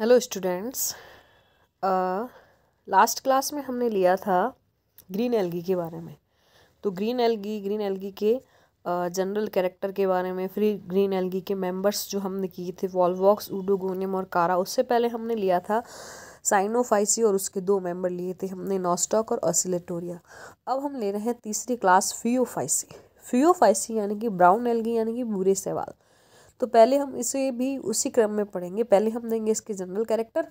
hello students last class में हमने लिया था ग्रीन एलगी के बारे में तो ग्रीन एलगी ग्रीन एलगी के जनरल uh, कैरेक्टर के बारे में फिर ग्रीन एलगी के मेंबर्स जो हमने किए थे वॉलवॉक्स उडोगोनियम और कारा उससे पहले हमने लिया था साइनोफाइसी और उसके दो मेंबर लिए थे हमने नॉस्टॉक और ऑसिलेटोरिया अब हम ले रहे हैं तीसरी क्लास फियोफाइसी फियोफाइसी यानी कि ब्राउन एलगी यानी कि बुरे सवाल तो पहले हम इसे भी उसी क्रम में पढ़ेंगे पहले हम देंगे इसके जनरल कैरेक्टर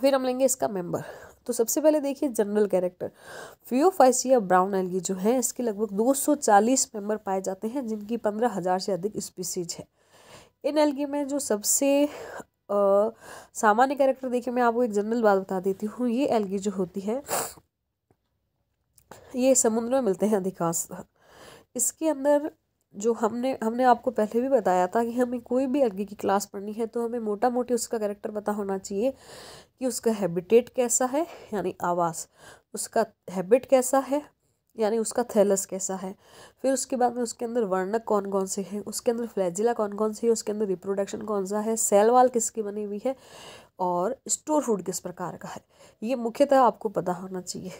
फिर हम लेंगे इसका मेंबर तो सबसे पहले देखिए general character phaeophyceae brown algae जो है इसके लगभग 240 मेंबर पाए जाते हैं जिनकी पंद्रह हज़ार से अधिक स्पीसीज है इन एलगी में जो सबसे सामान्य कैरेक्टर देखिए मैं आपको एक जनरल बात बता देती हूँ ये एलगी जो होती है ये समुद्र में मिलते हैं अधिकांश इसके अंदर जो हमने हमने आपको पहले भी बताया था कि हमें कोई भी अलगी की क्लास पढ़नी है तो हमें मोटा मोटी उसका करेक्टर पता होना चाहिए कि उसका हैबिटेट कैसा है यानी आवास उसका हैबिट कैसा है यानी उसका थैलस कैसा है फिर उसके बाद में उसके अंदर वर्णक कौन कौन से हैं उसके अंदर फ्लैजिला कौन कौन से है उसके अंदर रिप्रोडक्शन कौन सा है सेल वाल किसकी बनी हुई है और स्टोर फूड किस प्रकार का है ये मुख्यतः आपको पता होना चाहिए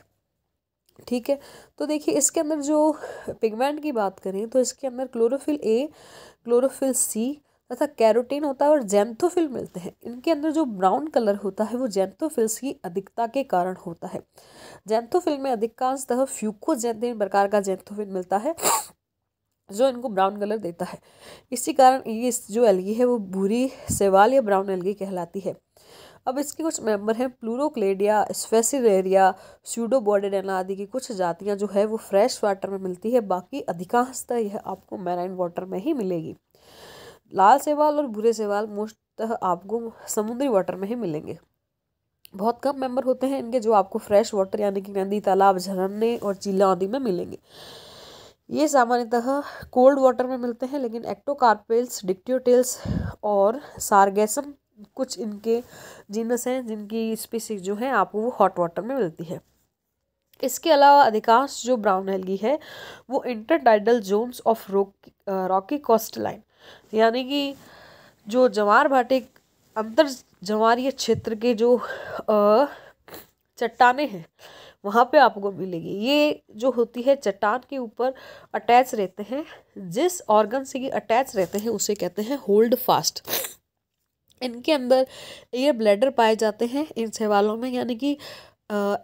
ठीक है तो देखिए इसके अंदर जो पिगमेंट की बात करें तो इसके अंदर क्लोरोफिल ए क्लोरोफिल सी तथा कैरोटीन होता है और जैंथोफिल मिलते हैं इनके अंदर जो ब्राउन कलर होता है वो जैंथोफिल्स की अधिकता के कारण होता है जैम्थोफिल में अधिकांशतः फ्यूकोजैंथिन प्रकार का जैंथोफिल मिलता है जो इनको ब्राउन कलर देता है इसी कारण ये जो एलगी है वो भूरी सेवाल या ब्राउन एलगी कहलाती है अब इसके कुछ मेंबर हैं प्लूरोक्लेडिया स्पेसिलेरिया स्यूडोबॉडेडेना आदि की कुछ जातियाँ जो है वो फ्रेश वाटर में मिलती है बाकी अधिकांशतः यह आपको मैराइन वाटर में ही मिलेगी लाल सेवाल और भूरे सेवाल मोस्टतः आपको समुद्री वाटर में ही मिलेंगे बहुत कम मेंबर होते हैं इनके जो आपको फ्रेश वाटर यानी कि नदी तालाब झरने और चीला आदि में मिलेंगे ये सामान्यतः कोल्ड वाटर में मिलते हैं लेकिन एक्टोकार्पेल्स डिक्टियोटेल्स और सार्गेसम कुछ इनके जीनस हैं जिनकी स्पीसीज जो है आपको वो हॉट वाटर में मिलती है इसके अलावा अधिकांश जो ब्राउन एल्गी है वो intertidal zones of rock rocky coast line यानी कि जो जवार भाटे अंतर जवारीय क्षेत्र के जो चट्टाने हैं वहाँ पे आपको मिलेगी ये जो होती है चट्टान के ऊपर अटैच रहते हैं जिस ऑर्गन से ये अटैच रहते हैं उसे कहते हैं होल्ड फास्ट इनके अंदर ये ब्लैडर पाए जाते हैं इन सवालों में यानी कि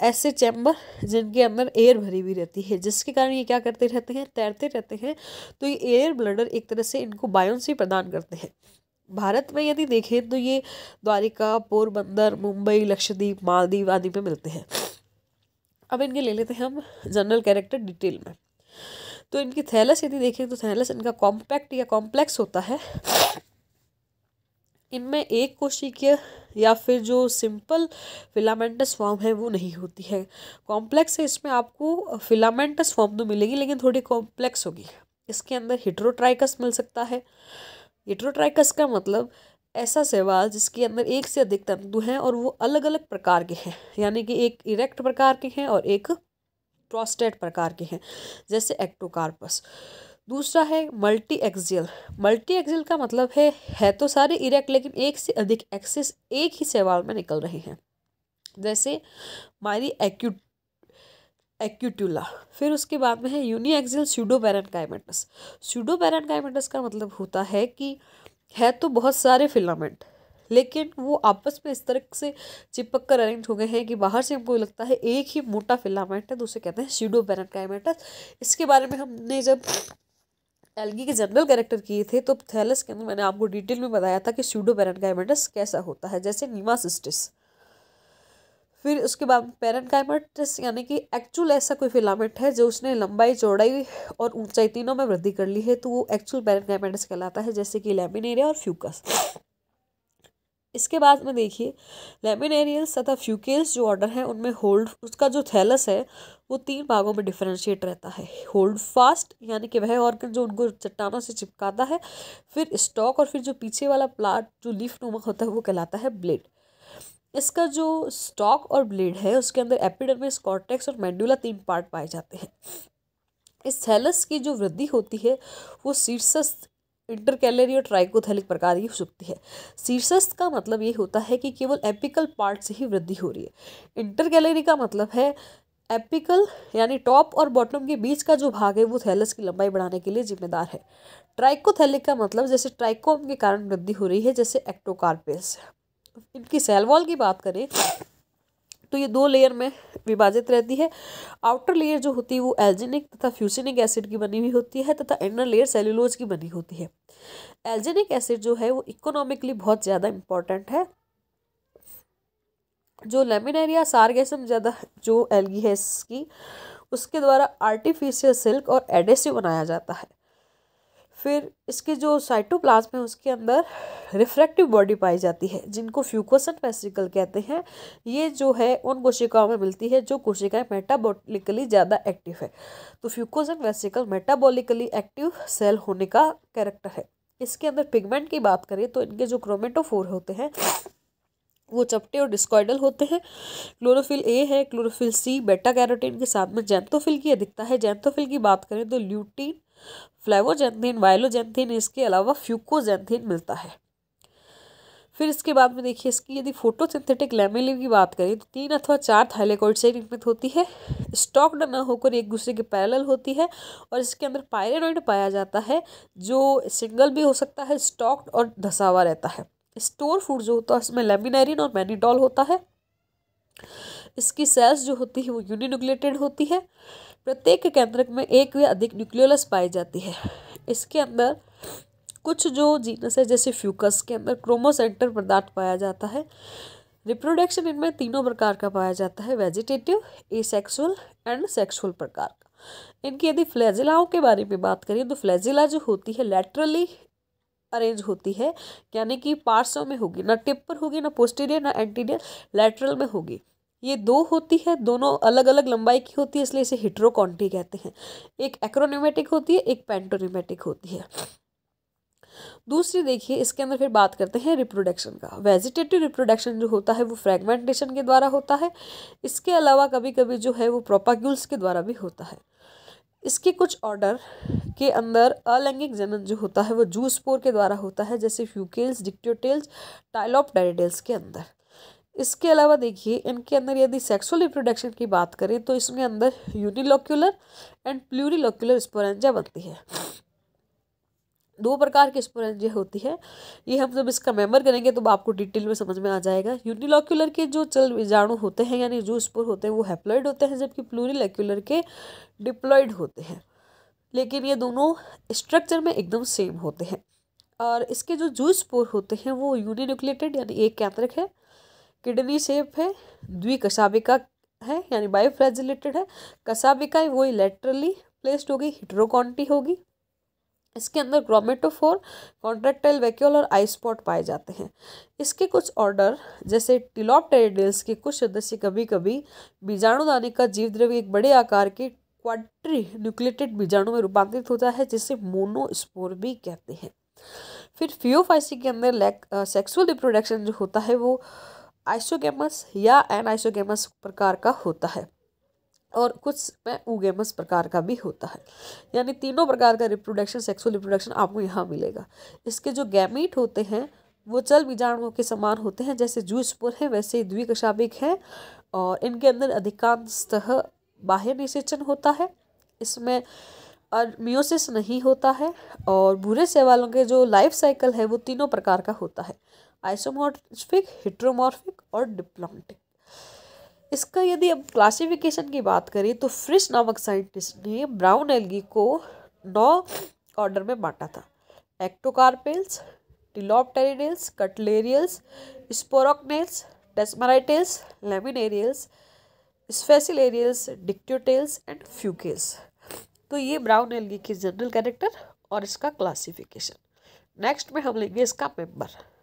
ऐसे चैम्बर जिनके अंदर एयर भरी हुई रहती है जिसके कारण ये क्या करते रहते हैं तैरते रहते हैं तो ये एयर ब्लडर एक तरह से इनको बायोन्सी प्रदान करते हैं भारत में यदि देखें तो ये द्वारिका पोरबंदर मुंबई लक्षद्वीप मालदीव आदि में मिलते हैं अब इनके ले लेते हैं हम जनरल कैरेक्टर डिटेल में तो इनकी थैलस यदि देखें तो थैलस इनका कॉम्पैक्ट या कॉम्प्लेक्स होता है इनमें एक कोशिकीय या फिर जो सिंपल फिलामेंटस फॉर्म है वो नहीं होती है कॉम्प्लेक्स है इसमें आपको फिलामेंटस फॉर्म तो मिलेगी लेकिन थोड़ी कॉम्प्लेक्स होगी इसके अंदर हिट्रोट्राइकस मिल सकता है हिट्रोट्राइकस का मतलब ऐसा सेवा जिसके अंदर एक से अधिक तंतु हैं और वो अलग अलग प्रकार के हैं यानी कि एक इरेक्ट प्रकार के हैं और एक प्रोस्टेट प्रकार के हैं जैसे एक्टोकार्पस दूसरा है मल्टी एक्सियल मल्टी एक्सियल का मतलब है है तो सारे इरेक्ट लेकिन एक से अधिक एक्सेस एक ही सवाल में निकल रहे हैं जैसे मारी एक्यूट एक्यूट्यूला फिर उसके बाद में है uniaxial pseudo parenchymatous parenchymatous का मतलब होता है कि है तो बहुत सारे फिलामेंट लेकिन वो आपस में इस तरह से चिपक कर अरेंज हो गए हैं कि बाहर से हमको लगता है एक ही मोटा फिलामेंट है तो उसे कहते हैं सीडो पैरनकाइमेटस इसके बारे में हमने जब एल्गी के जनरल कैरेक्टर किए थे तो थैलस के अंदर मैंने आपको डिटेल में बताया था कि स्यूडो पैरनकाइमेटस कैसा होता है जैसे नीमासिस्टिस फिर उसके बाद पैरनकाइमेटस यानी कि एक्चुअल ऐसा कोई फिलामेंट है जो उसने लंबाई चौड़ाई और ऊंचाई तीनों में वृद्धि कर ली है तो वो एक्चुअल पैरनकाइमेटस कहलाता है जैसे कि लेमिनेरिया और फ्यूकस इसके बाद में देखिए लेमिनेरियल्स तथा फ्यूकेल्स जो ऑर्डर है उनमें होल्ड उसका जो थैलस है वो तीन भागों में डिफ्रेंशिएट रहता है होल्ड फास्ट यानी कि वह ऑर्गन जो उनको चट्टानों से चिपकाता है फिर स्टॉक और फिर जो पीछे वाला प्लाट जो लीफ नुमा होता है वो कहलाता है ब्लेड इसका जो स्टॉक और ब्लेड है उसके अंदर एपिडर्मिस कॉर्टेक्स और मैंडुला तीन पार्ट पाए जाते हैं इस थैलस की जो वृद्धि होती है वो शीर्षस्थ इंटरकैलरी और ट्राइकोथैलिक प्रकार की सुखती सकती है शीर्षस्थ का मतलब ये होता है कि केवल एपिकल पार्ट से ही वृद्धि हो रही है इंटरकैलरी का मतलब है एपिकल यानी टॉप और बॉटम के बीच का जो भाग है वो थैलस की लंबाई बढ़ाने के लिए जिम्मेदार है ट्राइकोथैलिक का मतलब जैसे ट्राइकोम के कारण वृद्धि हो रही है जैसे एक्टोकार्पेस इनकी सेल वॉल की बात करें तो ये दो लेयर में विभाजित रहती है आउटर लेयर जो होती है वो एल्जेनिक तथा फ्यूसिनिक एसिड की बनी हुई होती है तथा इनर लेयर सेल्यूलोज की बनी होती है एल्जेनिक एसिड जो है वो इकोनॉमिकली बहुत ज़्यादा इंपॉर्टेंट है जो लेमिनेरिया सार्गेसम ज़्यादा जो एल्गी है इसकी उसके द्वारा आर्टिफिशियल सिल्क और एडेसिव बनाया जाता है फिर इसके जो साइटोप्लाज्म है उसके अंदर रिफ्रैक्टिव बॉडी पाई जाती है जिनको फ्यूकोसन फेसिकल कहते हैं ये जो है उन कोशिकाओं में मिलती है जो कोशिकाएं मेटाबॉलिकली ज़्यादा एक्टिव है तो fucosan vesicle metabolically active cell होने का कैरेक्टर है इसके अंदर पिगमेंट की बात करें तो इनके जो क्रोमेटोफोर होते हैं वो चपटे और डिस्कॉइडल होते हैं क्लोरोफिल ए है क्लोरोफिल सी बेटा कैरोटीन के साथ में जैंथोफिल की अधिकता है जैंथोफिल की बात करें तो ल्यूटीन फ्लाइवोजेंथिन वायलोजेंथिन इसके अलावा फ्यूकोजेंथिन मिलता है फिर इसके बाद में देखिए इसकी यदि फोटोसिंथेटिक लेमेलिव की बात करें तो तीन अथवा चार थाइलेकोइड से निर्मित होती है स्टॉक्ड न होकर एक दूसरे के पैरेलल होती है और इसके अंदर पायरेनॉइड पाया जाता है जो सिंगल भी हो सकता है स्टॉक्ड और धसावा रहता है स्टोर फूड जो होता है उसमें लेमिनरिन और मैनीडॉल होता है इसकी सेल्स जो होती है वो यूनिन्यूक्लेटेड होती है प्रत्येक केंद्रक में एक या अधिक न्यूक्लियोलस पाई जाती है इसके अंदर कुछ जो जीनस है जैसे फ्यूकस के अंदर क्रोमोसेंटर पदार्थ पाया जाता है रिप्रोडक्शन इनमें तीनों प्रकार का पाया जाता है वेजिटेटिव एसेक्सुअल एंड सेक्सुअल प्रकार का इनकी यदि फ्लैजिलाओं के बारे में बात करें तो फ्लैजिला जो होती है लेटरली अरेंज होती है यानी कि पार्सों में होगी ना टिप पर होगी ना पोस्टीरियर ना एंटीरियर लेटरल में होगी ये दो होती है दोनों अलग अलग लंबाई की होती है इसलिए इसे हिट्रोकॉन्टी कहते हैं एक एक्रोनिमेटिक होती है एक पेंटोनिमेटिक होती है दूसरी देखिए इसके अंदर फिर बात करते हैं रिप्रोडक्शन का वेजिटेटिव रिप्रोडक्शन जो होता है वो फ्रेगमेंटेशन के द्वारा होता है इसके अलावा कभी कभी जो है वो प्रोपाग्यूल्स के द्वारा भी होता है इसके कुछ ऑर्डर के अंदर अलैंगिक जनन जो होता है वो जूस पोर के द्वारा होता है जैसे फ्यूकेल्स डिक्टोटेल्स डायरेडेल्स के अंदर इसके अलावा देखिए इनके अंदर यदि सेक्सुअल रिप्रोडक्शन की बात करें तो इसमें अंदर यूनिलोक्युलर एंड प्लूरिलोक्युलर स्पोरेंजा बनती है दो प्रकार की स्पोरेंजिया होती है ये हम जब इसका मेम्बर करेंगे तो आपको डिटेल में समझ में आ जाएगा यूनिलॉक्यूलर के जो चल बीजाणु होते हैं यानी जो स्पोर होते हैं वो हैप्लॉइड होते हैं जबकि प्लूरिलॉक्यूलर के डिप्लॉइड होते हैं लेकिन ये दोनों स्ट्रक्चर में एकदम सेम होते हैं और इसके जो जू स्पोर होते हैं वो यूनिन्यूक्लेटेड यानी एक कैंतरक है किडनी सेप है कसाबिका है यानी बायोफ्रेजिलेटेड है कसाबिका वो इलेक्ट्रली प्लेस्ड होगी हिट्रोकॉन्टी होगी इसके अंदर ग्रोमेटोफोर कॉन्ट्रेक्टाइल वैक्यूल और आई स्पॉट पाए जाते हैं इसके कुछ ऑर्डर जैसे टेरिडिल्स के कुछ सदस्य कभी कभी बीजाणुदानी का जीव द्रव्य एक बड़े आकार के क्वाड्री न्यूक्लेटेड बीजाणु में रूपांतरित होता है जिसे मोनोस्पोर भी कहते हैं फिर फियोफाइसी के अंदर सेक्सुअल रिप्रोडक्शन जो होता है वो आइसोगेमस या एन आइसोगेमस प्रकार का होता है और कुछ में उगेमस प्रकार का भी होता है यानी तीनों प्रकार का रिप्रोडक्शन सेक्सुअल रिप्रोडक्शन आपको यहाँ मिलेगा इसके जो गैमीट होते हैं वो चल बीजाणुओं के समान होते हैं जैसे जूसपुर है वैसे द्विकशाबिक है और इनके अंदर अधिकांशतः बाह्य निषेचन होता है इसमें और म्योसिस नहीं होता है और बुरे सेवालों के जो लाइफ साइकिल है वो तीनों प्रकार का होता है आइसोमोर्फिक हिट्रोमॉर्फिक और डिप्लॉन्टिक इसका यदि अब क्लासिफिकेशन की बात करें तो फ्रिश नामक साइंटिस्ट ने ब्राउन एलगी को नौ ऑर्डर में बांटा था एक्टोकार्पेल्स टिलोपटेरिडेल्स कटलेरियल्स लेमिन टेस्मराइटेल्स लेमिनेरियल्स स्पेसिलेरियल्स डिक्टोटेल्स एंड फ्यूकेल्स तो ये ब्राउन एलगी की जनरल कैरेक्टर और इसका क्लासिफिकेशन नेक्स्ट में हम लेंगे इसका मेम्बर